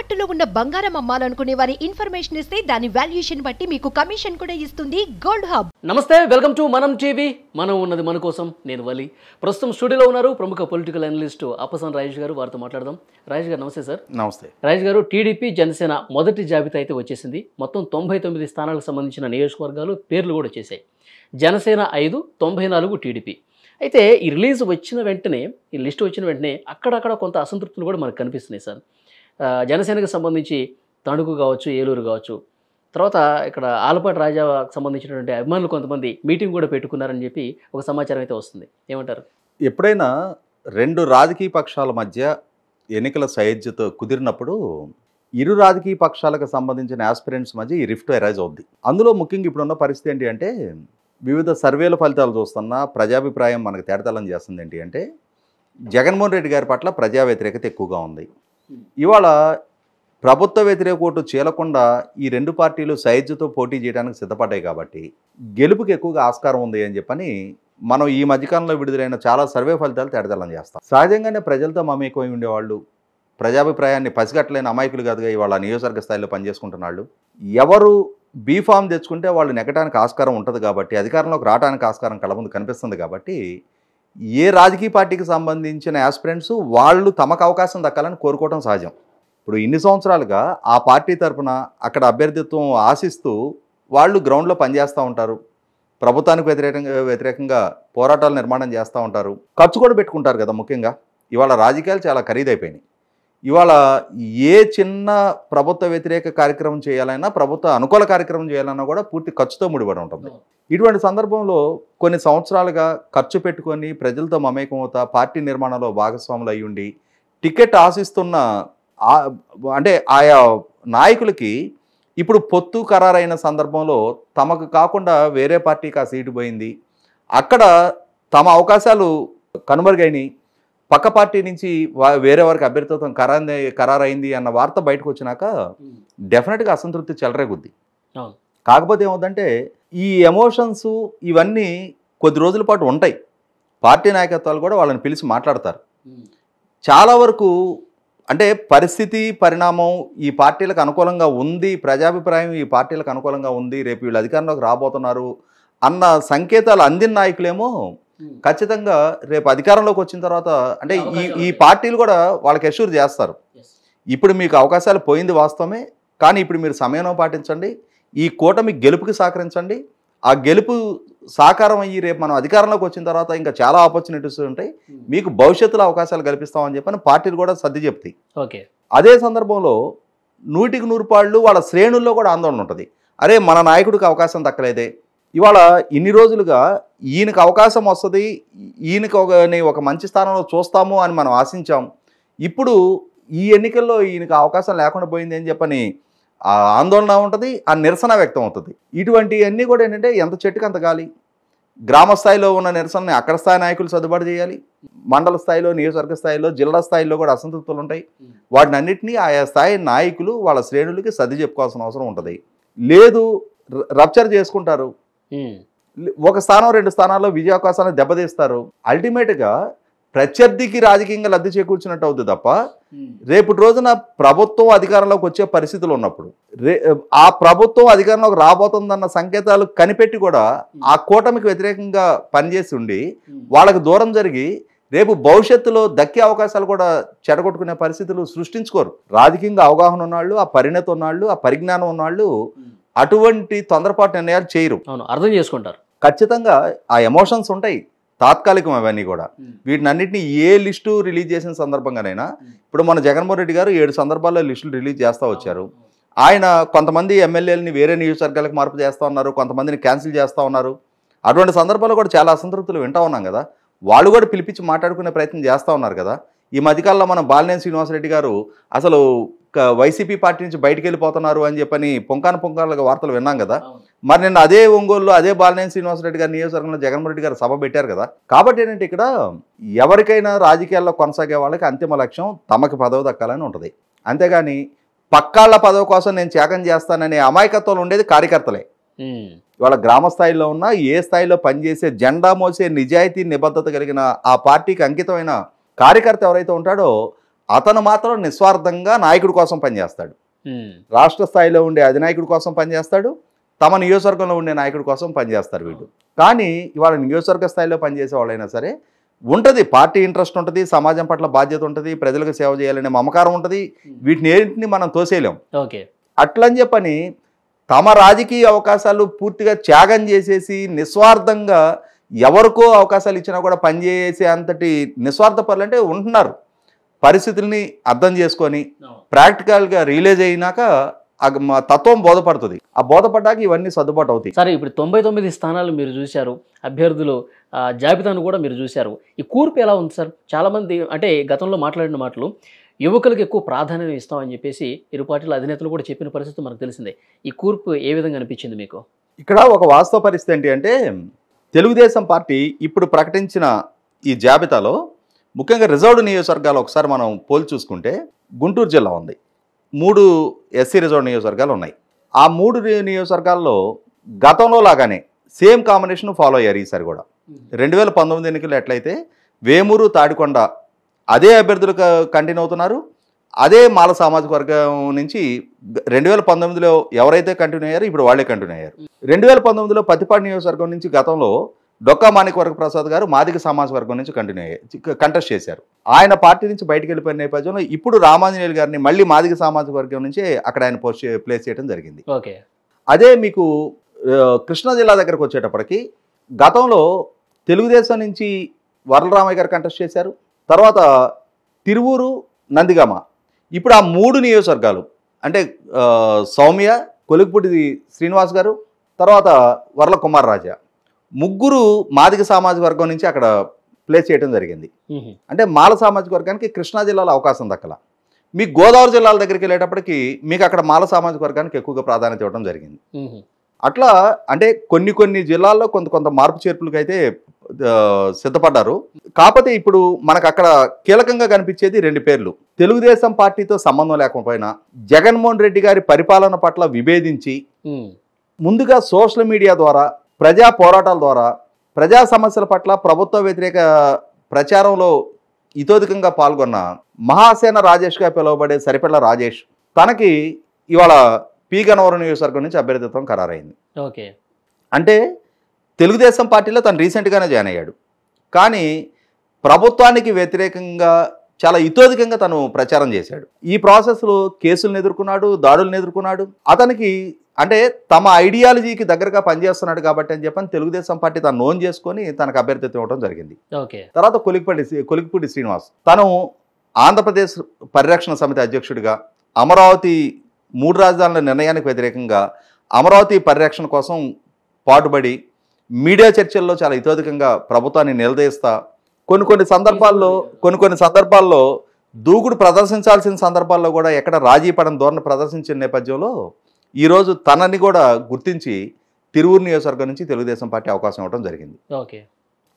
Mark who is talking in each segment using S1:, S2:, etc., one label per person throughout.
S1: తాకట్టులో ఉన్న బంగారం అమ్మాలనుకునే వారి ఇన్ఫర్మేషన్ ఇస్తే దాని వాల్యుయేషన్ బట్టి మీకు కమిషన్ కూడా ఇస్తుంది గోల్డ్ హబ్ నమస్తే వెల్కమ్ టు మనం టీవీ మనం ఉన్నది మన కోసం నేను వలి ప్రస్తుతం స్టూడియోలో ఉన్నారు ప్రముఖ పొలిటికల్ అనలిస్ట్ అప్పసన్ రాజేష్ గారు వారితో మాట్లాడదాం రాజేష్ గారు నమస్తే సార్ నమస్తే రాజేష్ గారు టీడీపీ జనసేన మొదటి జాబితా అయితే వచ్చేసింది మొత్తం తొంభై తొమ్మిది స్థానాలకు సంబంధించిన నియోజకవర్గాలు పేర్లు కూడా వచ్చేసాయి జనసేన ఐదు తొంభై నాలుగు టీడీపీ అయితే ఈ రిలీజ్ వచ్చిన వెంటనే ఈ లిస్ట్ వచ్చిన వెంటనే అక్కడక్కడ కొంత అసంతృప్తులు కూడా మనకు కనిపిస్తున్నాయి సార్ జనసేనకు సంబంధించి తణుకు కావచ్చు ఏలూరు కావచ్చు తర్వాత ఇక్కడ ఆలపాటి రాజాకు సంబంధించినటువంటి అభిమానులు కొంతమంది మీటింగ్ కూడా పెట్టుకున్నారని చెప్పి ఒక సమాచారం అయితే వస్తుంది ఏమంటారు
S2: ఎప్పుడైనా రెండు రాజకీయ పక్షాల మధ్య ఎన్నికల సైజ్తో కుదిరినప్పుడు ఇరు రాజకీయ పక్షాలకు సంబంధించిన ఆస్పిరెంట్స్ మధ్య ఈ రిఫ్ట్ ఎరైజ్ అవుద్ది అందులో ముఖ్యంగా ఇప్పుడున్న పరిస్థితి ఏంటి అంటే వివిధ సర్వేల ఫలితాలు చూస్తున్నా ప్రజాభిప్రాయం మనకు తేడతలం చేస్తుంది ఏంటి అంటే జగన్మోహన్ రెడ్డి గారి పట్ల ప్రజా వ్యతిరేకత ఎక్కువగా ఉంది ఇవాళ ప్రభుత్వ వ్యతిరేక ఓటు చేయకుండా ఈ రెండు పార్టీలు సైజుతో పోటీ చేయడానికి సిద్ధపడ్డాయి కాబట్టి గెలుపుకి ఎక్కువగా ఆస్కారం ఉంది అని చెప్పని మనం ఈ మధ్యకాలంలో విడుదలైన చాలా సర్వే ఫలితాలు తేడదలం చేస్తాం సహజంగానే ప్రజలతో మమేకమై ఉండేవాళ్ళు ప్రజాభిప్రాయాన్ని పసిగట్టలేని అమాయకులు కాదుగా ఇవాళ నియోజకవర్గ స్థాయిలో పనిచేసుకుంటున్నాళ్ళు ఎవరు బీఫామ్ తెచ్చుకుంటే వాళ్ళు నెగ్గడానికి ఆస్కారం ఉంటుంది కాబట్టి అధికారంలోకి రావడానికి ఆస్కారం కళ్ళ ముందు కనిపిస్తుంది కాబట్టి ఏ రాజకీయ పార్టీకి సంబంధించిన యాస్పిరెంట్స్ వాళ్ళు తమకు అవకాశం దక్కాలని కోరుకోవడం సహజం ఇప్పుడు ఇన్ని సంవత్సరాలుగా ఆ పార్టీ తరఫున అక్కడ అభ్యర్థిత్వం ఆశిస్తూ వాళ్ళు గ్రౌండ్లో పనిచేస్తూ ఉంటారు ప్రభుత్వానికి వ్యతిరేకంగా వ్యతిరేకంగా పోరాటాలు నిర్మాణం చేస్తూ ఉంటారు ఖర్చు కూడా పెట్టుకుంటారు కదా ముఖ్యంగా ఇవాళ రాజకీయాలు చాలా ఖరీదైపోయినాయి ఇవాళ ఏ చిన్న ప్రభుత్వ వ్యతిరేక కార్యక్రమం చేయాలన్నా ప్రభుత్వ అనుకూల కార్యక్రమం చేయాలన్నా కూడా పూర్తి ఖర్చుతో ముడిపడి ఉంటుంది ఇటువంటి సందర్భంలో కొన్ని సంవత్సరాలుగా ఖర్చు పెట్టుకొని ప్రజలతో మమేకమవుతా పార్టీ నిర్మాణంలో భాగస్వాములు అయ్యుండి టికెట్ ఆశిస్తున్న అంటే ఆయా నాయకులకి ఇప్పుడు పొత్తు ఖరారైన సందర్భంలో తమకు కాకుండా వేరే పార్టీకి ఆ సీటు పోయింది అక్కడ తమ అవకాశాలు కనుమరుగైనాయి పక్క పార్టీ నుంచి వేరే వారికి అభ్యర్థిత్వం ఖరారైంది అన్న వార్త బయటకు వచ్చినాక డెఫినెట్గా అసంతృప్తి చెలరేగుద్ది కాకపోతే ఏమవుతుందంటే ఈ ఎమోషన్స్ ఇవన్నీ కొద్ది రోజుల పాటు ఉంటాయి పార్టీ నాయకత్వాలు కూడా వాళ్ళని పిలిచి మాట్లాడతారు చాలా వరకు అంటే పరిస్థితి పరిణామం ఈ పార్టీలకు అనుకూలంగా ఉంది ప్రజాభిప్రాయం ఈ పార్టీలకు అనుకూలంగా ఉంది రేపు వీళ్ళు అధికారంలోకి రాబోతున్నారు అన్న సంకేతాలు అందిన నాయకులేమో ఖచ్చితంగా రేపు అధికారంలోకి వచ్చిన తర్వాత అంటే ఈ ఈ పార్టీలు కూడా వాళ్ళకి అష్యూర్ చేస్తారు ఇప్పుడు మీకు అవకాశాలు పోయింది వాస్తవమే కానీ ఇప్పుడు మీరు సమయం పాటించండి ఈ కూటమి గెలుపుకి సహకరించండి ఆ గెలుపు సాకారం అయ్యి రేపు మనం అధికారంలోకి వచ్చిన తర్వాత ఇంకా చాలా ఆపర్చునిటీస్ ఉంటాయి hmm. మీకు భవిష్యత్తులో అవకాశాలు కల్పిస్తామని చెప్పని పార్టీలు కూడా సర్ది చెప్తాయి ఓకే అదే సందర్భంలో నూటికి నూరు పాళ్ళు వాళ్ళ శ్రేణుల్లో కూడా ఆందోళన ఉంటుంది అరే మన నాయకుడికి అవకాశం దక్కలేదే ఇవాళ ఇన్ని రోజులుగా ఈయనకు అవకాశం వస్తుంది ఈయనకు ఒక ఒక మంచి స్థానంలో చూస్తాము అని మనం ఆశించాం ఇప్పుడు ఈ ఎన్నికల్లో ఈయనకు అవకాశం లేకుండా పోయింది అని చెప్పని ఆ ఆందోళన ఉంటుంది ఆ నిరసన వ్యక్తం అవుతుంది ఇటువంటివన్నీ కూడా ఏంటంటే ఎంత చెట్టుకు అంత గాలి గ్రామ స్థాయిలో ఉన్న నిరసనని అక్కడ స్థాయి నాయకులు సర్దుబాటు చేయాలి మండల స్థాయిలో నియోజకవర్గ స్థాయిలో జిల్లా స్థాయిలో కూడా అసంతృప్తులు ఉంటాయి వాటిని అన్నింటినీ ఆయా స్థాయి నాయకులు వాళ్ళ శ్రేణులకి సర్ది చెప్పుకోవాల్సిన అవసరం ఉంటుంది లేదు రప్చర్ చేసుకుంటారు ఒక స్థానం రెండు స్థానాల్లో విజయావకాశాన్ని దెబ్బతీస్తారు అల్టిమేట్గా ప్రత్యర్థికి రాజకీయంగా లబ్ధి చేకూర్చినట్టు అవుతుంది తప్ప రేపు రోజున ప్రభుత్వం అధికారంలోకి వచ్చే పరిస్థితులు ఉన్నప్పుడు రే ఆ ప్రభుత్వం అధికారంలోకి రాబోతుందన్న సంకేతాలు కనిపెట్టి కూడా ఆ కూటమికి వ్యతిరేకంగా పనిచేసి ఉండి వాళ్ళకు దూరం జరిగి రేపు భవిష్యత్తులో దక్కే అవకాశాలు కూడా చెడగొట్టుకునే పరిస్థితులు సృష్టించుకోరు రాజకీయంగా అవగాహన ఉన్నవాళ్ళు ఆ పరిణతి ఉన్నవాళ్ళు ఆ పరిజ్ఞానం ఉన్నవాళ్ళు అటువంటి తొందరపాటు నిర్ణయాలు చేయరు అవును అర్థం చేసుకుంటారు ఖచ్చితంగా ఆ ఎమోషన్స్ ఉంటాయి తాత్కాలికం అవన్నీ కూడా అన్నింటినీ ఏ లిస్టు రిలీజ్ చేసిన సందర్భంగానైనా ఇప్పుడు మన జగన్మోహన్ రెడ్డి గారు ఏడు సందర్భాల్లో లిస్టులు రిలీజ్ చేస్తూ వచ్చారు ఆయన కొంతమంది ఎమ్మెల్యేలని వేరే నియోజకవర్గాలకు మార్పు చేస్తూ ఉన్నారు కొంతమందిని క్యాన్సిల్ చేస్తూ ఉన్నారు అటువంటి సందర్భాల్లో కూడా చాలా అసంతృప్తులు వింటూ ఉన్నాం కదా వాళ్ళు కూడా పిలిపించి మాట్లాడుకునే ప్రయత్నం చేస్తూ ఉన్నారు కదా ఈ మధ్యకాలంలో మనం బాలినేని శ్రీనివాసరెడ్డి గారు అసలు వైసీపీ పార్టీ నుంచి బయటకు వెళ్ళిపోతున్నారు అని చెప్పని పొంకాన పొంకాలుగా వార్తలు విన్నాం కదా మరి నిన్న అదే ఒంగోలులో అదే బాలినేని శ్రీనివాసరెడ్డి గారు నియోజకవర్గంలో జగన్మోహన్ రెడ్డి గారు సభ పెట్టారు కదా కాబట్టి ఏంటంటే ఇక్కడ ఎవరికైనా రాజకీయాల్లో కొనసాగే వాళ్ళకి అంతిమ లక్ష్యం తమకి పదవి దక్కాలని ఉంటుంది అంతేగాని పక్కాళ్ళ పదవి కోసం నేను చేకం చేస్తాననే అమాయకత్వంలో ఉండేది కార్యకర్తలే వాళ్ళ గ్రామ స్థాయిలో ఉన్న ఏ స్థాయిలో పనిచేసే జెండా మోసే నిజాయితీ నిబద్ధత కలిగిన ఆ పార్టీకి అంకితమైన కార్యకర్త ఎవరైతే ఉంటాడో అతను మాత్రం నిస్వార్థంగా నాయకుడి కోసం పనిచేస్తాడు రాష్ట్ర స్థాయిలో ఉండే అధినాయకుడి కోసం పనిచేస్తాడు తమ నియోజకవర్గంలో ఉండే నాయకుడి కోసం పనిచేస్తారు వీళ్ళు కానీ ఇవాళ నియోజకవర్గ స్థాయిలో పనిచేసే వాళ్ళైనా సరే ఉంటుంది పార్టీ ఇంట్రెస్ట్ ఉంటుంది సమాజం పట్ల బాధ్యత ఉంటుంది ప్రజలకు సేవ చేయాలనే మమకారం ఉంటుంది వీటిని ఏంటిని మనం తోసేయలేం ఓకే అట్లని చెప్పని తమ రాజకీయ అవకాశాలు పూర్తిగా త్యాగం చేసేసి నిస్వార్థంగా ఎవరికో అవకాశాలు ఇచ్చినా కూడా పనిచేసే అంతటి నిస్వార్థ పనులు అంటే ఉంటున్నారు పరిస్థితుల్ని అర్థం చేసుకొని ప్రాక్టికల్గా రియలైజ్ అయినాక తత్వం బోధపడుతుంది ఆ బోధపడ్డాక ఇవన్నీ సర్దుబాటు అవుతాయి సరే ఇప్పుడు
S1: తొంభై తొమ్మిది స్థానాలు మీరు చూశారు అభ్యర్థులు జాబితాను కూడా మీరు చూశారు ఈ కూర్పు ఎలా ఉంది సార్ చాలామంది అంటే గతంలో మాట్లాడిన మాటలు యువకులకు ఎక్కువ ప్రాధాన్యం ఇస్తామని చెప్పేసి ఇరు పార్టీల అధినేతలు కూడా చెప్పిన పరిస్థితి మనకు తెలిసిందే ఈ కూర్పు ఏ విధంగా అనిపించింది మీకు
S2: ఇక్కడ ఒక వాస్తవ పరిస్థితి ఏంటి అంటే తెలుగుదేశం పార్టీ ఇప్పుడు ప్రకటించిన ఈ జాబితాలో ముఖ్యంగా రిజర్వ్డ్ నియోజకవర్గాలు ఒకసారి మనం పోల్ చూసుకుంటే గుంటూరు జిల్లా ఉంది మూడు ఎస్సీ రిజర్వ్డ్ నియోజకవర్గాలు ఉన్నాయి ఆ మూడు నియోజకవర్గాల్లో గతంలో లాగానే సేమ్ కాంబినేషన్ ఫాలో అయ్యారు ఈసారి కూడా రెండు వేల పంతొమ్మిది ఎన్నికలు ఎట్లయితే వేమూరు తాడికొండ అదే అభ్యర్థులు కంటిన్యూ అవుతున్నారు అదే మాల సామాజిక వర్గం నుంచి రెండు వేల పంతొమ్మిదిలో ఎవరైతే కంటిన్యూ అయ్యారో ఇప్పుడు వాళ్ళే కంటిన్యూ అయ్యారు రెండు వేల పంతొమ్మిదిలో పత్తిపాడు నియోజకవర్గం నుంచి గతంలో డొక్కా వర్గ ప్రసాద్ గారు మాదిక సమాజ వర్గం నుంచి కంటిన్యూ అయ్యాయి కంటెస్ట్ చేశారు ఆయన పార్టీ నుంచి బయటకు వెళ్ళిపోయిన నేపథ్యంలో ఇప్పుడు రామాంజనేయులు గారిని మళ్ళీ మాదిక సమాజ వర్గం నుంచి అక్కడ ఆయన పోస్ట్ ప్లేస్ చేయడం జరిగింది ఓకే అదే మీకు కృష్ణా జిల్లా దగ్గరకు వచ్చేటప్పటికి గతంలో తెలుగుదేశం నుంచి వరలరామయ్య గారు కంటెస్ట్ చేశారు తర్వాత తిరువూరు నందిగామ ఇప్పుడు ఆ మూడు నియోజకవర్గాలు అంటే సౌమ్య కొలుగుపుటి శ్రీనివాస్ గారు తర్వాత వరల కుమార్ రాజా ముగ్గురు మాదిక సామాజిక వర్గం నుంచి అక్కడ ప్లేస్ చేయడం జరిగింది అంటే మాల సామాజిక వర్గానికి కృష్ణా జిల్లాలో అవకాశం దక్కల మీ గోదావరి జిల్లాల దగ్గరికి వెళ్ళేటప్పటికి మీకు అక్కడ మాల సామాజిక వర్గానికి ఎక్కువగా ప్రాధాన్యత ఇవ్వడం జరిగింది అట్లా అంటే కొన్ని కొన్ని జిల్లాల్లో కొంత కొంత మార్పు చేర్పులకు అయితే సిద్ధపడ్డారు కాకపోతే ఇప్పుడు మనకు అక్కడ కీలకంగా కనిపించేది రెండు పేర్లు తెలుగుదేశం పార్టీతో సంబంధం లేకపోయినా జగన్మోహన్ రెడ్డి గారి పరిపాలన పట్ల విభేదించి ముందుగా సోషల్ మీడియా ద్వారా ప్రజా పోరాటాల ద్వారా ప్రజా సమస్యల పట్ల ప్రభుత్వ వ్యతిరేక ప్రచారంలో ఇతోధికంగా పాల్గొన్న మహాసేన రాజేష్గా పిలువబడే సరిపెళ్ల రాజేష్ తనకి ఇవాళ పీ గన్నవరం నియోజకవర్గం నుంచి అభ్యర్థిత్వం ఖరారైంది ఓకే అంటే తెలుగుదేశం పార్టీలో తను రీసెంట్గానే జాయిన్ అయ్యాడు కానీ ప్రభుత్వానికి వ్యతిరేకంగా చాలా ఇతోధికంగా తను ప్రచారం చేశాడు ఈ ప్రాసెస్లో కేసులను ఎదుర్కొన్నాడు దాడులను ఎదుర్కొన్నాడు అతనికి అంటే తమ ఐడియాలజీకి దగ్గరగా పనిచేస్తున్నాడు కాబట్టి అని చెప్పని తెలుగుదేశం పార్టీ తను నోన్ చేసుకొని తనకు అభ్యర్థిత్వం ఇవ్వడం జరిగింది తర్వాత కొలికిపల్లి కొలికిపూడి శ్రీనివాస్ తను ఆంధ్రప్రదేశ్ పరిరక్షణ సమితి అధ్యక్షుడిగా అమరావతి మూడు రాజధానుల నిర్ణయానికి వ్యతిరేకంగా అమరావతి పరిరక్షణ కోసం పాటుబడి మీడియా చర్చల్లో చాలా ఇతోధికంగా ప్రభుత్వాన్ని నిలదీస్తా కొన్ని కొన్ని సందర్భాల్లో కొన్ని కొన్ని సందర్భాల్లో దూకుడు ప్రదర్శించాల్సిన సందర్భాల్లో కూడా ఎక్కడ రాజీ పడని ధోరణి ప్రదర్శించిన నేపథ్యంలో ఈరోజు తనని కూడా గుర్తించి తిరువురు నియోజకవర్గం నుంచి తెలుగుదేశం పార్టీ అవకాశం ఇవ్వడం జరిగింది ఓకే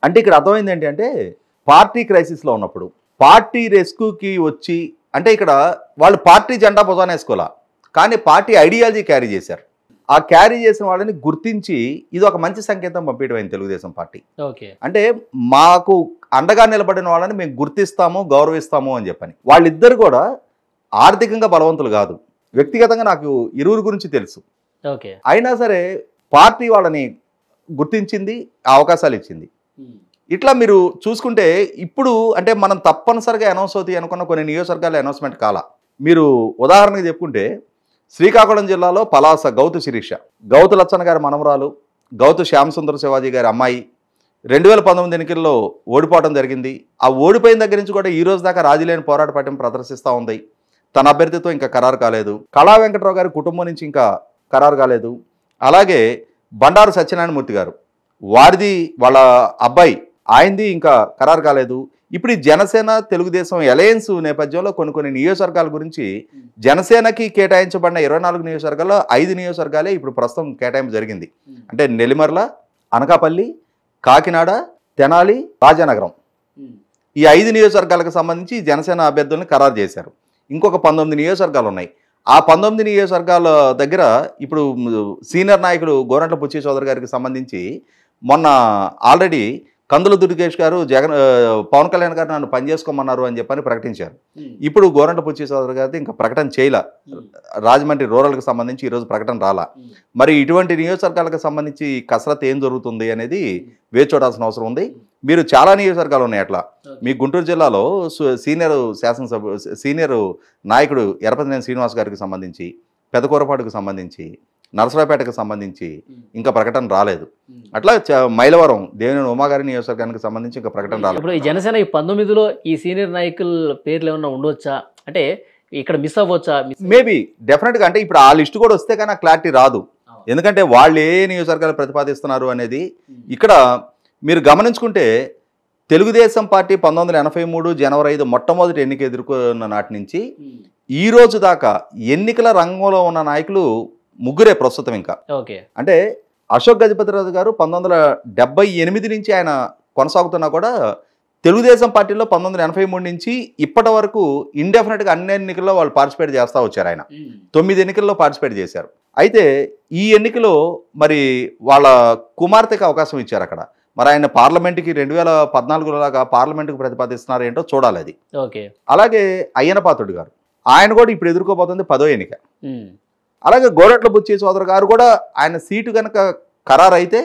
S2: అంటే ఇక్కడ అర్థమైంది ఏంటంటే పార్టీ క్రైసిస్లో ఉన్నప్పుడు పార్టీ రెస్క్యూకి వచ్చి అంటే ఇక్కడ వాళ్ళు పార్టీ జెండా భుజానేసుకోలే కానీ పార్టీ ఐడియాలజీ క్యారీ చేశారు ఆ క్యారీ చేసిన వాళ్ళని గుర్తించి ఇది ఒక మంచి సంకేతం పంపించడం అయింది తెలుగుదేశం పార్టీ అంటే మాకు అండగా నిలబడిన వాళ్ళని మేము గుర్తిస్తాము గౌరవిస్తాము అని చెప్పని వాళ్ళిద్దరు కూడా ఆర్థికంగా బలవంతులు కాదు వ్యక్తిగతంగా నాకు ఇరువురు గురించి తెలుసు అయినా సరే పార్టీ వాళ్ళని గుర్తించింది అవకాశాలు ఇచ్చింది ఇట్లా మీరు చూసుకుంటే ఇప్పుడు అంటే మనం తప్పనిసరిగా అనౌన్స్ అవుతాయి అనుకున్న కొన్ని నియోజకవర్గాల అనౌన్స్మెంట్ కాల మీరు ఉదాహరణకి చెప్పుకుంటే శ్రీకాకుళం జిల్లాలో పలాస గౌతు శిరీష గౌతు లచ్చన్న గారి మనమరాలు గౌతు శ్యామసుందర శివాజీ గారి అమ్మాయి రెండు వేల పంతొమ్మిది ఎన్నికల్లో ఓడిపోవడం జరిగింది ఆ ఓడిపోయిన దగ్గర నుంచి కూడా ఈ రోజు దాకా రాజీలేని పోరాట పట్టం ప్రదర్శిస్తూ ఉంది తన అభ్యర్థితో ఇంకా ఖరారు కాలేదు కళా వెంకట్రావు గారి కుటుంబం నుంచి ఇంకా ఖరారు కాలేదు అలాగే బండారు సత్యనారాయణమూర్తి గారు వారిది వాళ్ళ అబ్బాయి ఆయనది ఇంకా ఖరారు కాలేదు ఇప్పుడు ఈ జనసేన తెలుగుదేశం అలయన్స్ నేపథ్యంలో కొన్ని కొన్ని నియోజకవర్గాల గురించి జనసేనకి కేటాయించబడిన ఇరవై నాలుగు నియోజకవర్గాల్లో ఐదు నియోజకవర్గాలే ఇప్పుడు ప్రస్తుతం కేటాయింపు జరిగింది అంటే నెల్లిమర్ల అనకాపల్లి కాకినాడ తెనాలి రాజానగరం ఈ ఐదు నియోజకవర్గాలకు సంబంధించి జనసేన అభ్యర్థులను ఖరారు చేశారు ఇంకొక పంతొమ్మిది నియోజకవర్గాలు ఉన్నాయి ఆ పంతొమ్మిది నియోజకవర్గాల దగ్గర ఇప్పుడు సీనియర్ నాయకుడు గోరంట్ల పుచ్చి చౌదరి గారికి సంబంధించి మొన్న ఆల్రెడీ కందుల దుర్గేష్ గారు జగన్ పవన్ కళ్యాణ్ గారు నన్ను పనిచేసుకోమన్నారు అని చెప్పని ప్రకటించారు ఇప్పుడు గోరంట పుచ్చి సోదరు గారి ఇంకా ప్రకటన చేయలే రాజమండ్రి రూరల్కి సంబంధించి ఈరోజు ప్రకటన రాలా మరి ఇటువంటి నియోజకవర్గాలకు సంబంధించి కసరత్ ఏం జరుగుతుంది అనేది వేచూడాల్సిన అవసరం ఉంది మీరు చాలా నియోజకవర్గాలు ఉన్నాయి అట్లా మీ గుంటూరు జిల్లాలో సీనియర్ శాసనసభ సీనియర్ నాయకుడు ఎరపతినేని శ్రీనివాస్ గారికి సంబంధించి పెద్ద కూరపాటుకు సంబంధించి నరసరావుపేటకు సంబంధించి ఇంకా ప్రకటన రాలేదు అట్లా మైలవరం దేవినేని ఉమాగారి నియోజకవర్గానికి సంబంధించి ఇంకా ప్రకటన రాలేదు ఇప్పుడు ఈ జనసేన ఈ
S1: పంతొమ్మిదిలో ఈ సీనియర్ నాయకుల పేర్లు ఏమన్నా ఉండవచ్చా అంటే ఇక్కడ మిస్ అవ్వచ్చా
S2: మేబీ డెఫినెట్గా అంటే ఇప్పుడు ఆ లిస్ట్ కూడా వస్తే కానీ క్లారిటీ రాదు ఎందుకంటే వాళ్ళు ఏ నియోజకవర్గాలు ప్రతిపాదిస్తున్నారు అనేది ఇక్కడ మీరు గమనించుకుంటే తెలుగుదేశం పార్టీ పంతొమ్మిది ఎనభై మూడు జనవరి ఐదు మొట్టమొదటి ఎన్నిక ఎదుర్కొన్న నాటి నుంచి ఈ రోజు దాకా ఎన్నికల రంగంలో ఉన్న నాయకులు ముగ్గురే ప్రస్తుతం ఇంకా ఓకే అంటే అశోక్ గజపతిరాజు గారు పంతొమ్మిది ఎనిమిది నుంచి ఆయన కొనసాగుతున్నా కూడా తెలుగుదేశం పార్టీలో పంతొమ్మిది ఎనభై మూడు నుంచి ఇప్పటి వరకు ఇండెఫినెట్గా అన్ని ఎన్నికల్లో వాళ్ళు పార్టిసిపేట్ చేస్తూ వచ్చారు ఆయన తొమ్మిది ఎన్నికల్లో పార్టిసిపేట్ చేశారు అయితే ఈ ఎన్నికలో మరి వాళ్ళ కుమార్తెకి అవకాశం ఇచ్చారు అక్కడ మరి ఆయన పార్లమెంట్కి రెండు వేల పద్నాలుగులో లాగా పార్లమెంట్కి ప్రతిపాదిస్తున్నారు ఏంటో చూడాలి అది అలాగే అయ్యనపాతుడు గారు ఆయన కూడా ఇప్పుడు ఎదుర్కోబోతుంది పదో ఎన్నిక అలాగే గోరట్ల బుచ్చి సోదరు గారు కూడా ఆయన సీటు కనుక ఖరారు అయితే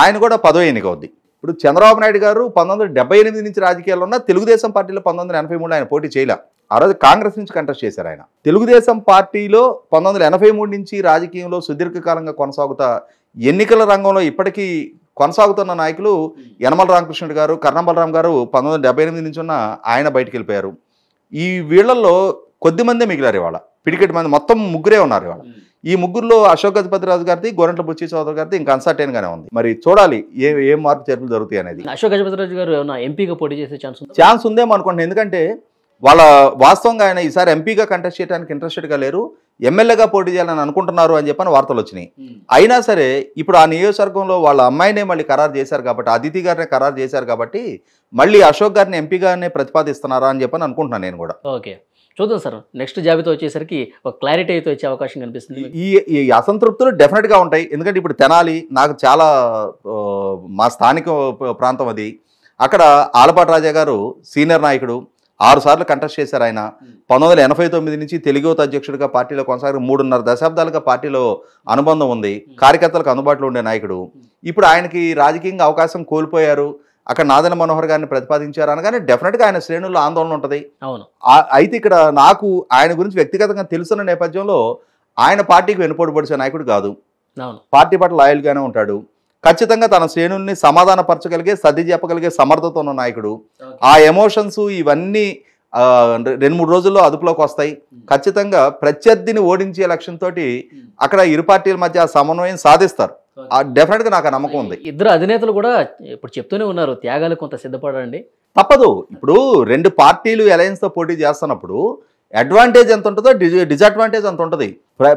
S2: ఆయన కూడా పదవి ఎన్నిక అవుద్ది ఇప్పుడు చంద్రబాబు నాయుడు గారు పంతొమ్మిది నుంచి రాజకీయాల్లో ఉన్న తెలుగుదేశం పార్టీలో పంతొమ్మిది ఎనభై మూడు ఆయన పోటీ చేయలే ఆ రోజు కాంగ్రెస్ నుంచి కంటెస్ట్ చేశారు ఆయన తెలుగుదేశం పార్టీలో పంతొమ్మిది ఎనభై మూడు నుంచి రాజకీయంలో సుదీర్ఘకాలంగా కొనసాగుతా ఎన్నికల రంగంలో ఇప్పటికీ కొనసాగుతున్న నాయకులు యనమల రామకృష్ణుడు గారు కర్ణంబలరాం గారు పంతొమ్మిది నుంచి ఉన్న ఆయన బయటికి వెళ్ళిపోయారు ఈ వీళ్లలో కొద్దిమందే మిగిలారు ఇవాళ పిడికెట్ మంది మొత్తం ముగ్గురే ఉన్నారు ఇవాళ ఈ ముగ్గురులో అశోక్ గజపతిరాజు గారిది గోరంట్ల బుచ్చి చౌదరి గారిది ఇంకా అన్సర్టైన్ గానే ఉంది మరి చూడాలి ఏ ఏ మార్పు చర్యలు జరుగుతాయి అనేది
S1: అశోక్ గజపతిరాజు గారు ఏమైనా ఎంపీగా పోటీ చేసే ఛాన్స్
S2: ఛాన్స్ ఉందేమో అనుకుంటున్నాను ఎందుకంటే వాళ్ళ వాస్తవంగా ఆయన ఈసారి ఎంపీగా కంటెస్ట్ చేయడానికి ఇంట్రెస్టెడ్గా లేరు ఎమ్మెల్యేగా పోటీ చేయాలని అనుకుంటున్నారు అని చెప్పని వార్తలు వచ్చినాయి అయినా సరే ఇప్పుడు ఆ నియోజకవర్గంలో వాళ్ళ అమ్మాయినే మళ్ళీ ఖరారు చేశారు కాబట్టి అతిథి గారిని ఖరారు చేశారు కాబట్టి మళ్ళీ అశోక్ గారిని ఎంపీగానే ప్రతిపాదిస్తున్నారా అని చెప్పని అనుకుంటున్నాను నేను కూడా
S1: ఓకే చూద్దాం సార్ నెక్స్ట్ జాబితా వచ్చేసరికి ఒక క్లారిటీ అయితే వచ్చే అవకాశం కనిపిస్తుంది
S2: ఈ ఈ అసంతృప్తులు డెఫినెట్గా ఉంటాయి ఎందుకంటే ఇప్పుడు తెనాలి నాకు చాలా మా స్థానిక ప్రాంతం అది అక్కడ ఆలపాటి రాజా గారు సీనియర్ నాయకుడు ఆరు సార్లు కంటెస్ట్ చేశారు ఆయన పంతొమ్మిది ఎనభై తొమ్మిది నుంచి తెలుగుత అధ్యక్షుడిగా పార్టీలో కొనసాగారు మూడున్నర దశాబ్దాలుగా పార్టీలో అనుబంధం ఉంది కార్యకర్తలకు అందుబాటులో ఉండే నాయకుడు ఇప్పుడు ఆయనకి రాజకీయంగా అవకాశం కోల్పోయారు అక్కడ నాదన మనోహర్ గారిని ప్రతిపాదించారు అనగానే డెఫినెట్గా ఆయన శ్రేణుల్లో ఆందోళన ఉంటుంది అవును అయితే ఇక్కడ నాకు ఆయన గురించి వ్యక్తిగతంగా తెలుసున్న నేపథ్యంలో ఆయన పార్టీకి వెనుపోటు నాయకుడు కాదు పార్టీ పట్ల లాయల్గానే ఉంటాడు ఖచ్చితంగా తన శ్రేణుల్ని సమాధానపరచగలిగే సర్ది చెప్పగలిగే సమర్థత ఉన్న నాయకుడు ఆ ఎమోషన్స్ ఇవన్నీ రెండు మూడు రోజుల్లో అదుపులోకి వస్తాయి ఖచ్చితంగా ప్రత్యర్థిని ఓడించే లక్ష్యం తోటి అక్కడ ఇరు పార్టీల మధ్య సమన్వయం సాధిస్తారు డెఫినెట్గా నాకు నమ్మకం ఉంది ఇద్దరు అధినేతలు కూడా ఇప్పుడు చెప్తూనే ఉన్నారు త్యాగాలు కొంత సిద్ధపడండి తప్పదు ఇప్పుడు రెండు పార్టీలు అలయన్స్తో పోటీ చేస్తున్నప్పుడు అడ్వాంటేజ్ ఎంత ఉంటుందో డిజడ్వాంటేజ్ ఎంత ఉంటుంది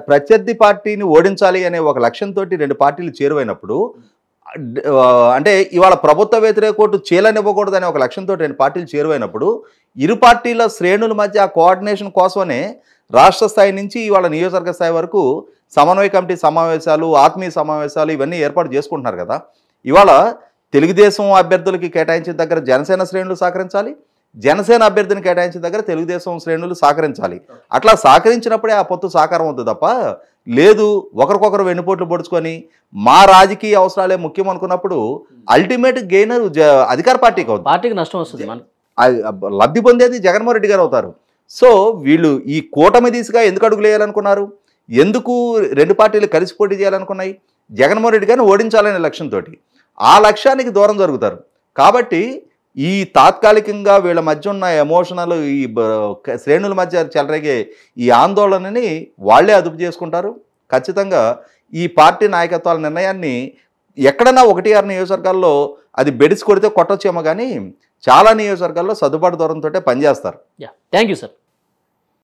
S2: ప్రత్యర్థి పార్టీని ఓడించాలి అనే ఒక లక్ష్యంతో రెండు పార్టీలు చేరువైనప్పుడు అంటే ఇవాళ ప్రభుత్వ వ్యతిరేక కోర్టు చేలనివ్వకూడదనే ఒక లక్ష్యంతో రెండు పార్టీలు చేరువైనప్పుడు ఇరు పార్టీల శ్రేణుల మధ్య ఆ కోఆర్డినేషన్ కోసమనే రాష్ట్ర స్థాయి నుంచి ఇవాళ నియోజకవర్గ స్థాయి వరకు సమన్వయ కమిటీ సమావేశాలు ఆత్మీయ సమావేశాలు ఇవన్నీ ఏర్పాటు చేసుకుంటున్నారు కదా ఇవాళ తెలుగుదేశం అభ్యర్థులకి కేటాయించిన దగ్గర జనసేన శ్రేణులు సహకరించాలి జనసేన అభ్యర్థిని కేటాయించిన దగ్గర తెలుగుదేశం శ్రేణులు సహకరించాలి అట్లా సహకరించినప్పుడే ఆ పొత్తు సాకారం అవుతుంది తప్ప లేదు ఒకరికొకరు వెన్నుపోట్లు పొడుచుకొని మా రాజకీయ అవసరాలే ముఖ్యం అనుకున్నప్పుడు అల్టిమేట్ గెయినర్ అధికార పార్టీకి అవుతుంది పార్టీకి నష్టం వస్తుంది లబ్ధి పొందేది జగన్మోహన్ రెడ్డి గారు అవుతారు సో వీళ్ళు ఈ కూటమి దిశగా ఎందుకు అడుగులు వేయాలనుకున్నారు ఎందుకు రెండు పార్టీలు కలిసి పోటీ చేయాలనుకున్నాయి జగన్మోహన్ రెడ్డి గారిని ఓడించాలనే లక్ష్యంతో ఆ లక్ష్యానికి దూరం జరుగుతారు కాబట్టి ఈ తాత్కాలికంగా వీళ్ళ మధ్య ఉన్న ఎమోషనల్ ఈ శ్రేణుల మధ్య చెలరేగే ఈ ఆందోళనని వాళ్లే అదుపు చేసుకుంటారు ఖచ్చితంగా ఈ పార్టీ నాయకత్వాల నిర్ణయాన్ని ఎక్కడన్నా ఒకటి ఆరు నియోజకవర్గాల్లో అది బెడిసి కొడితే కొట్టొచ్చేమో కానీ చాలా నియోజకవర్గాల్లో సర్దుబాటు దూరంతో పనిచేస్తారు థ్యాంక్ యూ సార్